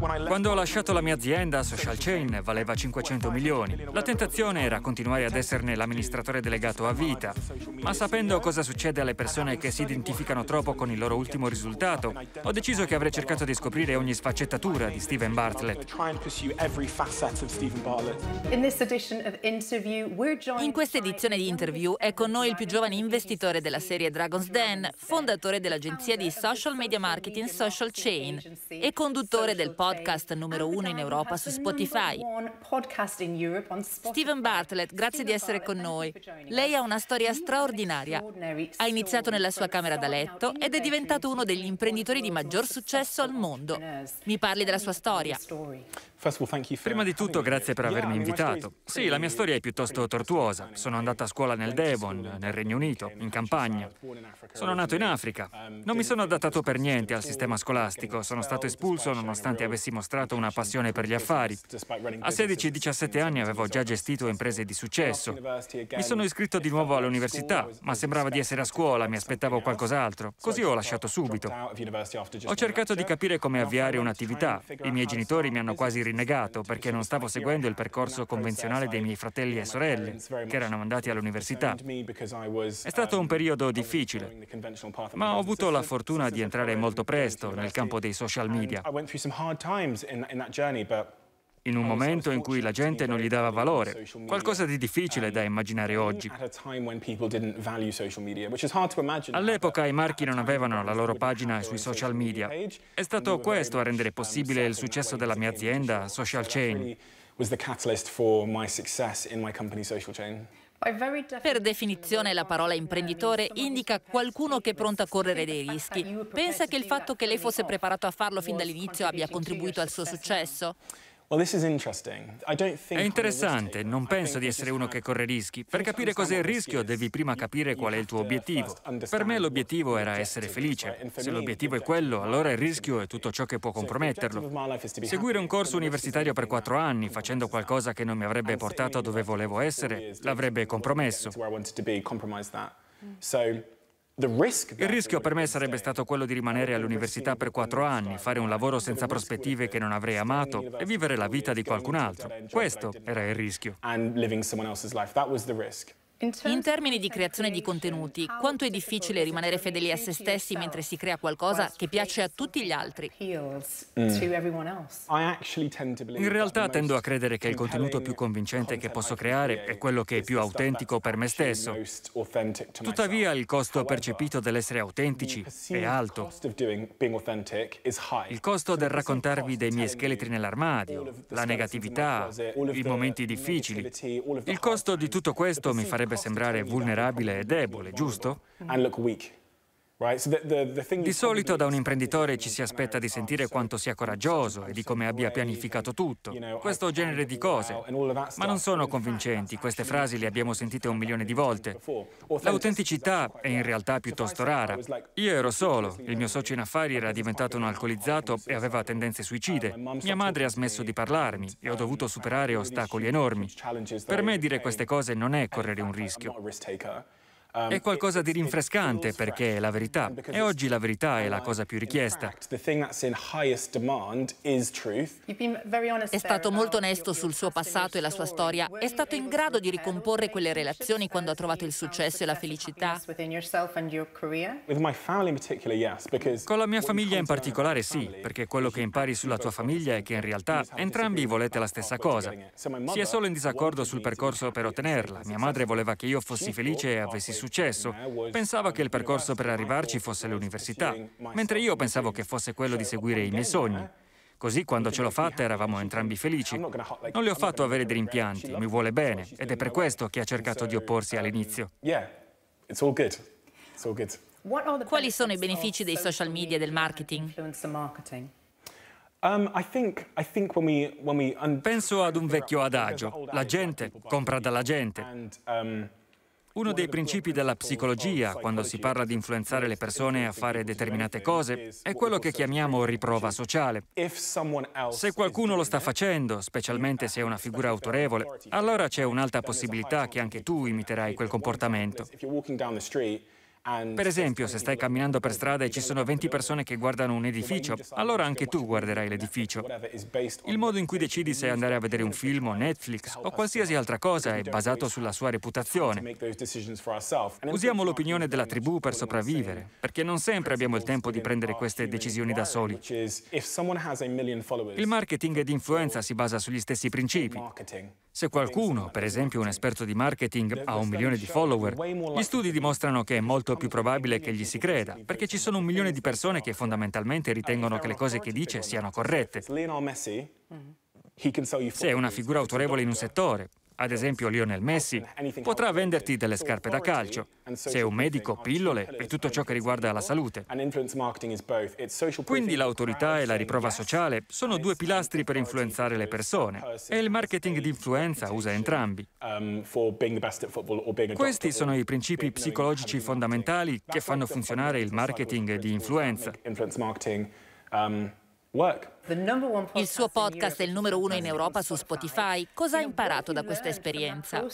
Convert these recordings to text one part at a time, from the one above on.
Quando ho lasciato la mia azienda, Social Chain valeva 500 milioni. La tentazione era continuare ad esserne l'amministratore delegato a vita, ma sapendo cosa succede alle persone che si identificano troppo con il loro ultimo risultato, ho deciso che avrei cercato di scoprire ogni sfaccettatura di Stephen Bartlett. In questa edizione di interview è con noi il più giovane investitore della serie Dragon's Den, fondatore dell'agenzia di social media marketing Social Chain e conduttore del podcast podcast numero uno in Europa su Spotify. Steven Bartlett, grazie di essere con noi. Lei ha una storia straordinaria. Ha iniziato nella sua camera da letto ed è diventato uno degli imprenditori di maggior successo al mondo. Mi parli della sua storia. Prima di tutto grazie per avermi invitato. Sì, la mia storia è piuttosto tortuosa. Sono andato a scuola nel Devon, nel Regno Unito, um, in campagna. Sono nato in Africa. Um, non mi sono adattato per niente al sistema scolastico. Sono stato espulso nonostante avessi mostrato una passione per gli affari. A 16-17 anni avevo già gestito imprese di successo. Mi sono iscritto di nuovo all'università, ma sembrava di essere a scuola, mi aspettavo qualcos'altro. Così ho lasciato subito. Ho cercato di capire come avviare un'attività. I miei genitori mi hanno quasi rinnegato perché non stavo seguendo il percorso convenzionale dei miei fratelli e sorelle che erano andati all'università. È stato un periodo difficile, ma ho avuto la fortuna di entrare molto presto nel campo dei social media in un momento in cui la gente non gli dava valore, qualcosa di difficile da um, immaginare oggi. All'epoca i marchi non avevano la loro pagina sui social media. È stato questo a rendere um, possibile il successo della mia azienda, Social Chain. Per definizione la parola imprenditore indica qualcuno che è pronto a correre dei rischi. Pensa che il fatto che lei fosse preparato a farlo fin dall'inizio abbia contribuito al suo successo? È interessante, non penso di essere uno che corre rischi. Per capire cos'è il rischio devi prima capire qual è il tuo obiettivo. Per me l'obiettivo era essere felice. Se l'obiettivo è quello, allora il rischio è tutto ciò che può comprometterlo. Seguire un corso universitario per quattro anni facendo qualcosa che non mi avrebbe portato dove volevo essere, l'avrebbe compromesso. Mm. Il rischio per me sarebbe stato quello di rimanere all'università per quattro anni, fare un lavoro senza prospettive che non avrei amato e vivere la vita di qualcun altro. Questo era il rischio. In termini di creazione di contenuti, quanto è difficile rimanere fedeli a se stessi mentre si crea qualcosa che piace a tutti gli altri? Mm. In realtà tendo a credere che il contenuto più convincente che posso creare è quello che è più autentico per me stesso. Tuttavia il costo percepito dell'essere autentici è alto. Il costo del raccontarvi dei miei scheletri nell'armadio, la negatività, i momenti difficili. Il costo di tutto questo mi farebbe potrebbe sembrare vulnerabile e debole, giusto? Di solito da un imprenditore ci si aspetta di sentire quanto sia coraggioso e di come abbia pianificato tutto, questo genere di cose, ma non sono convincenti, queste frasi le abbiamo sentite un milione di volte. L'autenticità è in realtà piuttosto rara. Io ero solo, il mio socio in affari era diventato un alcolizzato e aveva tendenze uh, suicide, mia madre ha smesso di parlarmi e ho um, dovuto superare ostacoli enormi. Per me dire queste cose non è correre un rischio. È qualcosa di rinfrescante perché è la verità e oggi la verità è la cosa più richiesta. È stato molto onesto sul suo passato e la sua storia. È stato in grado di ricomporre quelle relazioni quando ha trovato il successo e la felicità? Con la mia famiglia in particolare sì, perché quello che impari sulla tua famiglia è che in realtà entrambi volete la stessa cosa. Si è solo in disaccordo sul percorso per ottenerla. Mia madre voleva che io fossi felice e avessi successo successo. Pensava che il percorso per arrivarci fosse l'università, mentre io pensavo che fosse quello di seguire i miei sogni. Così quando ce l'ho fatta eravamo entrambi felici. Non le ho fatto avere dei rimpianti, mi vuole bene ed è per questo che ha cercato di opporsi all'inizio. Quali sono i benefici dei social media e del marketing? Penso ad un vecchio adagio, la gente compra dalla gente. Um, uno dei principi della psicologia, quando si parla di influenzare le persone a fare determinate cose, è quello che chiamiamo riprova sociale. Se qualcuno lo sta facendo, specialmente se è una figura autorevole, allora c'è un'alta possibilità che anche tu imiterai quel comportamento. Per esempio, se stai camminando per strada e ci sono 20 persone che guardano un edificio, allora anche tu guarderai l'edificio. Il modo in cui decidi se andare a vedere un film o Netflix o qualsiasi altra cosa è basato sulla sua reputazione. Usiamo l'opinione della tribù per sopravvivere, perché non sempre abbiamo il tempo di prendere queste decisioni da soli. Il marketing di influenza si basa sugli stessi principi. Se qualcuno, per esempio un esperto di marketing, ha un milione di follower, gli studi dimostrano che è molto molto più probabile che gli si creda, perché ci sono un milione di persone che fondamentalmente ritengono che le cose che dice siano corrette. Mm-hmm. Se è una figura autorevole in un settore, ad esempio Lionel Messi, potrà venderti delle scarpe da calcio, sei un medico, pillole e tutto ciò che riguarda la salute. Quindi l'autorità e la riprova sociale sono due pilastri per influenzare le persone e il marketing di influenza usa entrambi. Questi sono i principi psicologici fondamentali che fanno funzionare il marketing di influenza. Il suo podcast è il numero uno in Europa su Spotify. Cosa ha imparato da questa esperienza?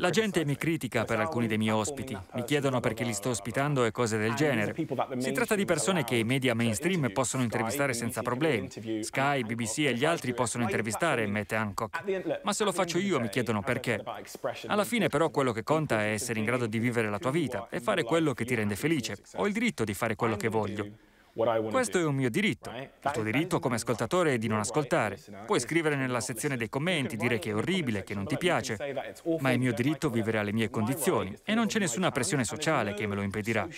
La gente mi critica per alcuni dei miei ospiti, mi chiedono perché li sto ospitando e cose del genere. Si tratta di persone che i media mainstream possono intervistare senza problemi. Sky, BBC e gli altri possono intervistare Matt Hancock. Ma se lo faccio io mi chiedono perché. Alla fine però quello che conta è essere in grado di vivere la tua vita e fare quello che ti rende felice. Ho il diritto di fare quello che voglio. Questo è un mio diritto. Il tuo diritto come ascoltatore è di non ascoltare. Puoi scrivere nella sezione dei commenti, dire che è orribile, che non ti piace, ma è mio diritto vivere alle mie condizioni e non c'è nessuna pressione sociale che me lo impedirà.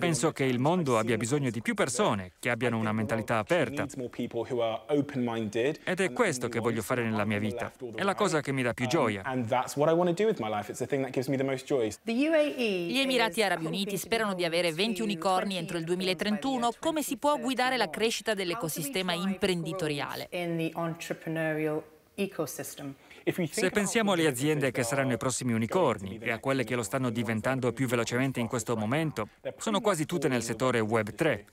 Penso che il mondo abbia bisogno di più persone che abbiano una mentalità aperta. Ed è questo che voglio fare nella mia vita. È la cosa che mi dà più um, gioia. Gli Emirati Arabi Uniti sperano di avere 20 unicorni entro il 2031. Come si può guidare la crescita dell'ecosistema imprenditoriale? Se pensiamo alle aziende che saranno i prossimi unicorni e a quelle che lo stanno diventando più velocemente in questo momento, sono quasi tutte nel settore Web 3.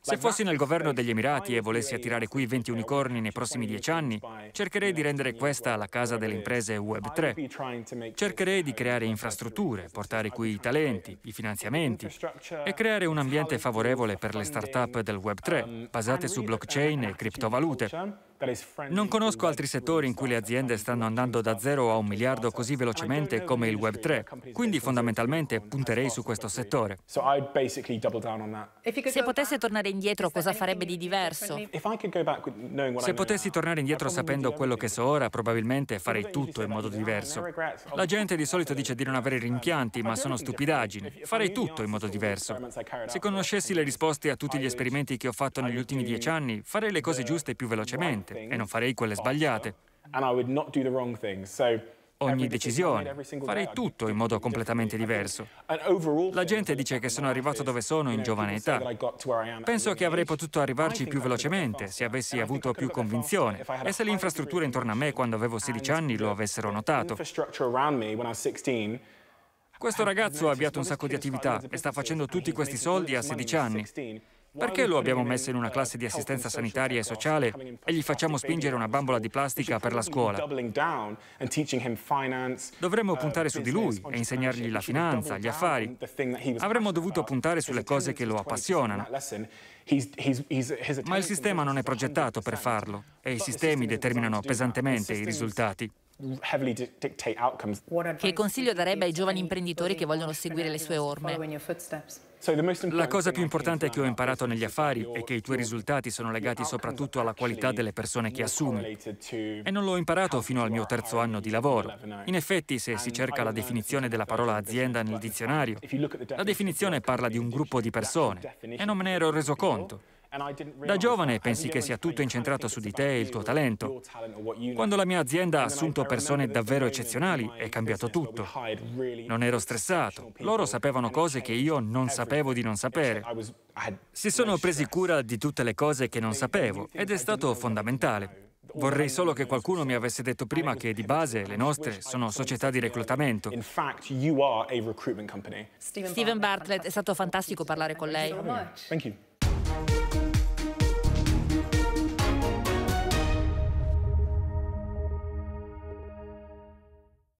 Se fossi nel governo degli Emirati e volessi attirare qui 20 unicorni nei prossimi 10 anni, cercherei di rendere questa la casa delle imprese Web3. Cercherei di creare infrastrutture, portare qui i talenti, i finanziamenti e creare un ambiente favorevole per le start-up del Web3, um, basate su blockchain e criptovalute. Non conosco altri settori in cui le aziende stanno andando da zero a un miliardo così velocemente come il Web3, quindi fondamentalmente punterei su questo settore. Se potesse tornare indietro cosa farebbe di diverso? Se potessi tornare indietro sapendo quello che so ora, probabilmente farei tutto in modo diverso. La gente di solito dice di non avere rimpianti, ma sono stupidaggini. Farei tutto in modo diverso. Se conoscessi le risposte a tutti gli esperimenti che ho fatto negli ultimi dieci anni, farei le cose giuste più velocemente correttamente e non farei quelle sbagliate. Ogni decisione, farei tutto in modo completamente diverso. La gente dice che sono arrivato dove sono in giovane età. Penso che avrei potuto arrivarci più velocemente se avessi avuto più convinzione e se le infrastrutture intorno a me quando avevo 16 anni lo avessero notato. Questo ragazzo ha avviato un sacco di attività e sta facendo tutti questi soldi a 16 anni. Perché lo abbiamo messo in una classe di assistenza sanitaria e sociale e gli facciamo spingere una bambola di plastica per la scuola? Dovremmo puntare su di lui e insegnargli la finanza, gli affari. Avremmo dovuto puntare sulle cose che lo appassionano. Ma il sistema non è progettato per farlo e i sistemi determinano pesantemente i risultati. Che consiglio darebbe ai giovani imprenditori che vogliono seguire le sue orme? La cosa più importante che ho imparato negli affari è che i tuoi risultati sono legati soprattutto alla qualità delle persone che assumi. E non l'ho imparato fino al mio terzo anno di lavoro. In effetti, se si cerca la definizione della parola azienda nel dizionario, la definizione parla di un gruppo di persone e non me ne ero reso conto. Da giovane pensi che sia tutto incentrato su di te e il tuo talento. Quando la mia azienda ha assunto persone davvero eccezionali è cambiato tutto. Non ero stressato, loro sapevano cose che io non sapevo di non sapere. Si sono presi cura di tutte le cose che non sapevo ed è stato fondamentale. Vorrei solo che qualcuno mi avesse detto prima che di base le nostre sono società di reclutamento. Steven Bartlett, è stato fantastico parlare con lei. Grazie.